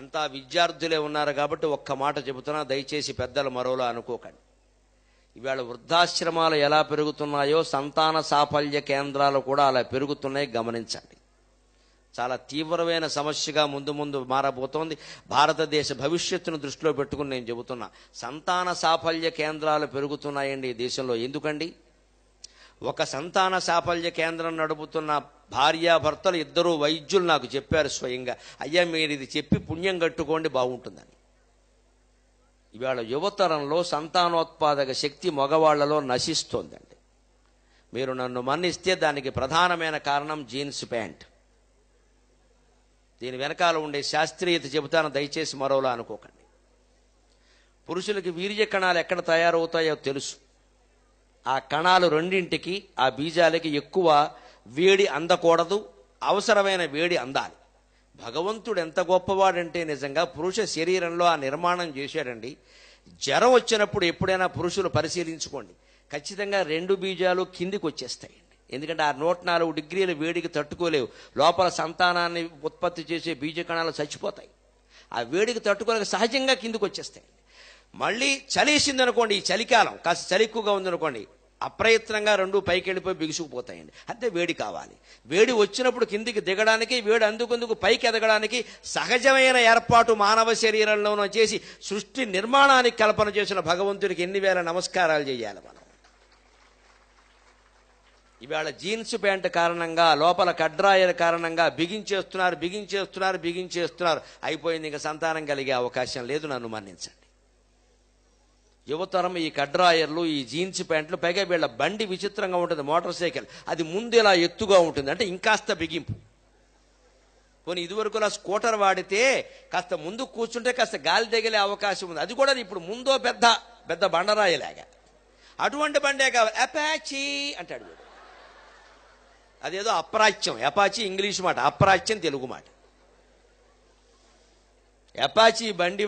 అంతా విద్యార్థులే ఉన్నారు కాబట్టి ఒక్క మాట చెబుతున్నా దయచేసి పెద్దలు మరోలా అనుకోకండి ఇవాళ వృద్ధాశ్రమాలు ఎలా పెరుగుతున్నాయో సంతాన సాఫల్య కేంద్రాలు కూడా అలా పెరుగుతున్నాయి గమనించండి చాలా తీవ్రమైన సమస్యగా ముందు ముందు మారబోతోంది భారతదేశ భవిష్యత్తును దృష్టిలో పెట్టుకుని నేను చెబుతున్నా సంతాన సాఫల్య కేంద్రాలు పెరుగుతున్నాయండి ఈ దేశంలో ఎందుకండి ఒక సంతాన సాఫల్య కేంద్రం నడుపుతున్న భార్యాభర్తలు ఇద్దరు వైద్యులు నాకు చెప్పారు స్వయంగా అయ్యా మీరు ఇది చెప్పి పుణ్యం కట్టుకోండి బాగుంటుందని ఇవాళ యువతరంలో సంతానోత్పాదక శక్తి మగవాళ్లలో నశిస్తోందండి మీరు నన్ను మన్నిస్తే దానికి ప్రధానమైన కారణం జీన్స్ ప్యాంట్ దీని వెనకాల ఉండే శాస్త్రీయత చెబుతాను దయచేసి మరోలా అనుకోకండి పురుషులకి వీర్య కణాలు ఎక్కడ తయారవుతాయో తెలుసు ఆ కణాలు రెండింటికి ఆ బీజాలకి ఎక్కువ వేడి అందకూడదు అవసరమైన వేడి అందాలి భగవంతుడు ఎంత గొప్పవాడంటే నిజంగా పురుష శరీరంలో ఆ నిర్మాణం చేశాడండి జ్వరం వచ్చినప్పుడు ఎప్పుడైనా పురుషులు పరిశీలించుకోండి ఖచ్చితంగా రెండు బీజాలు కిందికి వచ్చేస్తాయి ఎందుకంటే ఆ నూట నాలుగు డిగ్రీల వేడికి తట్టుకోలేవు లోపల సంతానాన్ని ఉత్పత్తి చేసే బీజ కణాలు చచ్చిపోతాయి ఆ వేడికి తట్టుకోలేక సహజంగా కిందికి వచ్చేస్తాయి మళ్ళీ చలేసింది అనుకోండి ఈ చలికాలం కాస్త చలి ఎక్కువగా ఉందనుకోండి అప్రయత్నంగా రెండు పైకి వెళ్ళిపోయి బిగుసుకుపోతాయండి అంతే వేడి కావాలి వేడి వచ్చినప్పుడు కిందికి దిగడానికి వేడి అందుకుందుకు పైకి ఎదగడానికి సహజమైన ఏర్పాటు మానవ శరీరంలోనూ చేసి సృష్టి నిర్మాణానికి కల్పన చేసిన భగవంతుడికి ఎన్ని వేల నమస్కారాలు చేయాలి మనం ఇవాళ జీన్స్ ప్యాంట్ కారణంగా లోపల కడ్రాయల కారణంగా బిగించేస్తున్నారు బిగించేస్తున్నారు బిగించేస్తున్నారు అయిపోయింది ఇంకా సంతానం కలిగే అవకాశం లేదు నన్ను మన్నించండి యువతరం ఈ కడ్రాయర్లు ఈ జీన్స్ ప్యాంట్లు పైగా వీళ్ళ బండి విచిత్రంగా ఉంటుంది మోటార్ సైకిల్ అది ముందు ఇలా ఎత్తుగా ఉంటుంది అంటే ఇంకాస్త బిగింపు పోనీ ఇదివరకు ఇలా స్కూటర్ వాడితే కాస్త ముందు కూర్చుంటే కాస్త గాలి తగిలే అవకాశం ఉంది అది కూడా ఇప్పుడు ముందో పెద్ద పెద్ద బండరాయలాగా అటువంటి బండే కావాలి అపాచీ అంటాడు అదేదో అప్రాచ్యం అపాచి ఇంగ్లీష్ మాట అప్రాచ్యం తెలుగు మాట ఎపాచీ బండి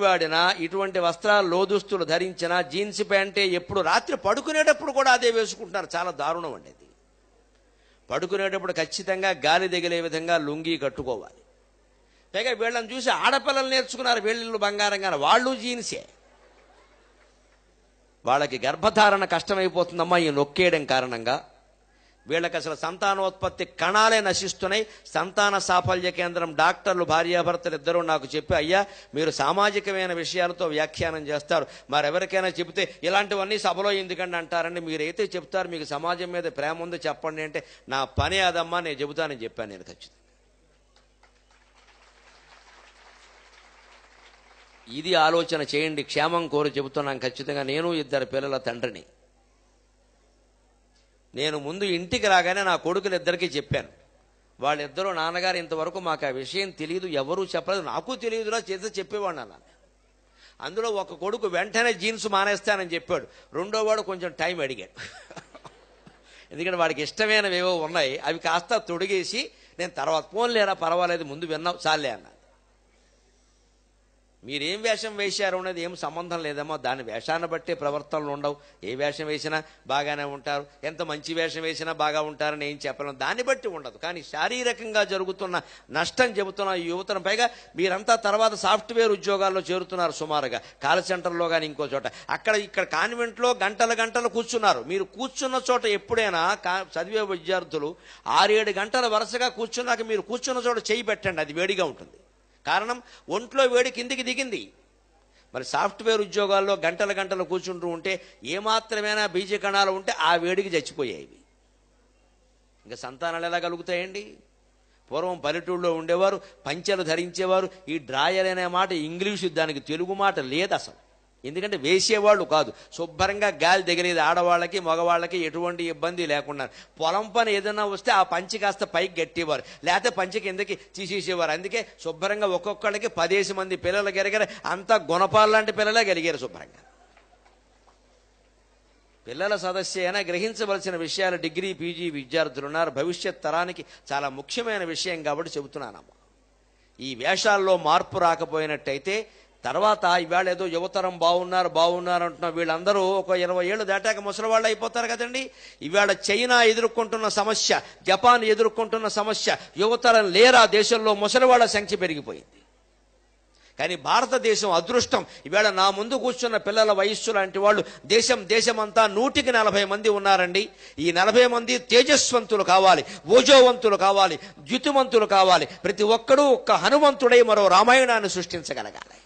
ఇటువంటి వస్త్రాలు లోదుస్తులు ధరించిన జీన్స్ ప్యాంటే ఎప్పుడు రాత్రి పడుకునేటప్పుడు కూడా అదే వేసుకుంటున్నారు చాలా దారుణం అండి పడుకునేటప్పుడు ఖచ్చితంగా గాలి తగిలే విధంగా లుంగి కట్టుకోవాలి పైగా వీళ్ళని చూసి ఆడపిల్లలు నేర్చుకున్నారు వీళ్ళు కానీ వాళ్ళు జీన్సే వాళ్ళకి గర్భధారణ కష్టమైపోతుందమ్మా ఈ నొక్కేయడం కారణంగా వీళ్ళకి అసలు సంతానోత్పత్తి కణాలే నశిస్తున్నాయి సంతాన సాఫల్య కేంద్రం డాక్టర్లు భార్యాభర్తలు ఇద్దరు నాకు చెప్పి అయ్యా మీరు సామాజికమైన విషయాలతో వ్యాఖ్యానం చేస్తారు మరెవరికైనా చెబితే ఇలాంటివన్నీ సభలో ఎందుకండి అంటారని మీరైతే చెప్తారు మీకు సమాజం మీద ప్రేమ ఉంది చెప్పండి అంటే నా పని అదమ్మా నేను చెబుతానని చెప్పాను నేను ఖచ్చితంగా ఇది ఆలోచన చేయండి క్షేమం కోరి చెబుతున్నాను ఖచ్చితంగా నేను ఇద్దరు పిల్లల తండ్రిని నేను ముందు ఇంటికి రాగానే నా కొడుకులు ఇద్దరికీ చెప్పాను వాళ్ళిద్దరూ నాన్నగారు ఇంతవరకు మాకు ఆ విషయం తెలియదు ఎవరూ చెప్పలేదు నాకు తెలియదురా చేసి చెప్పేవాడు అన్నాను అందులో ఒక కొడుకు వెంటనే జీన్స్ మానేస్తానని చెప్పాడు రెండో వాడు కొంచెం టైం అడిగాడు ఎందుకంటే వాడికి ఏవో ఉన్నాయి అవి కాస్త తొడిగేసి నేను తర్వాత ఫోన్ లేరా పర్వాలేదు ముందు విన్నావు చాలే అన్నాను మీరేం వేషం వేశారు అనేది ఏం సంబంధం లేదేమో దాని వేషాన్ని బట్టే ప్రవర్తనలు ఉండవు ఏ వేషం వేసినా బాగానే ఉంటారు ఎంత మంచి వేషం వేసినా బాగా ఉంటారని ఏం చెప్పలేం దాన్ని బట్టి ఉండదు కానీ శారీరకంగా జరుగుతున్న నష్టం చెబుతున్న ఈ యువతను పైగా మీరంతా తర్వాత సాఫ్ట్వేర్ ఉద్యోగాల్లో చేరుతున్నారు సుమారుగా కాల్ సెంటర్లో కానీ ఇంకో చోట అక్కడ ఇక్కడ కాన్వెంట్లో గంటల గంటలు కూర్చున్నారు మీరు కూర్చున్న చోట ఎప్పుడైనా చదివే విద్యార్థులు ఆరేడు గంటల వరుసగా కూర్చున్నాక మీరు కూర్చున్న చోట చేయి పెట్టండి అది వేడిగా ఉంటుంది కారణం ఒంట్లో వేడి కిందికి దిగింది మరి సాఫ్ట్వేర్ ఉద్యోగాల్లో గంటల గంటలు కూర్చుంటూ ఉంటే ఏమాత్రమైనా బీజ కణాలు ఉంటే ఆ వేడికి చచ్చిపోయాయి ఇంకా సంతానాలు ఎలా కలుగుతాయండి పూర్వం పల్లెటూళ్ళలో ఉండేవారు పంచలు ధరించేవారు ఈ డ్రాయర్ అనే మాట ఇంగ్లీషు దానికి తెలుగు మాట లేదు అసలు ఎందుకంటే వేసేవాళ్ళు కాదు శుభ్రంగా గాలి దిగలేదు ఆడవాళ్ళకి మగవాళ్ళకి ఎటువంటి ఇబ్బంది లేకుండా పొలం పని ఏదైనా వస్తే ఆ పంచి కాస్త పైకి గట్టేవారు లేకపోతే పంచి కిందకి తీసేసేవారు అందుకే శుభ్రంగా ఒక్కొక్కళ్ళకి పదేసి మంది పిల్లలు గెలిగారు అంతా గుణపాలు లాంటి పిల్లలే గెలిగారు శుభ్రంగా పిల్లల సదస్సు అయినా గ్రహించవలసిన విషయాలు డిగ్రీ పీజీ విద్యార్థులు ఉన్నారు భవిష్యత్ తరానికి చాలా ముఖ్యమైన విషయం కాబట్టి చెబుతున్నానమ్మా ఈ వేషాల్లో మార్పు రాకపోయినట్టయితే తర్వాత ఇవాళ ఏదో యువతరం బాగున్నారు బాగున్నారు అంటున్నా వీళ్ళందరూ ఒక ఇరవై ఏళ్ళు దాటాక ముసలివాళ్ళు అయిపోతారు కదండి ఇవాళ చైనా ఎదుర్కొంటున్న సమస్య జపాన్ ఎదుర్కొంటున్న సమస్య యువతరం లేరా దేశంలో ముసలివాళ్ల సంఖ్య పెరిగిపోయింది కానీ భారతదేశం అదృష్టం ఇవాళ నా ముందు కూర్చున్న పిల్లల వయస్సు లాంటి వాళ్ళు దేశం దేశమంతా నూటికి నలభై మంది ఉన్నారండి ఈ నలభై మంది తేజస్వంతులు కావాలి ఓజోవంతులు కావాలి ద్యుతిమంతులు కావాలి ప్రతి ఒక్కడూ ఒక్క హనుమంతుడై మరో రామాయణాన్ని సృష్టించగలగాలి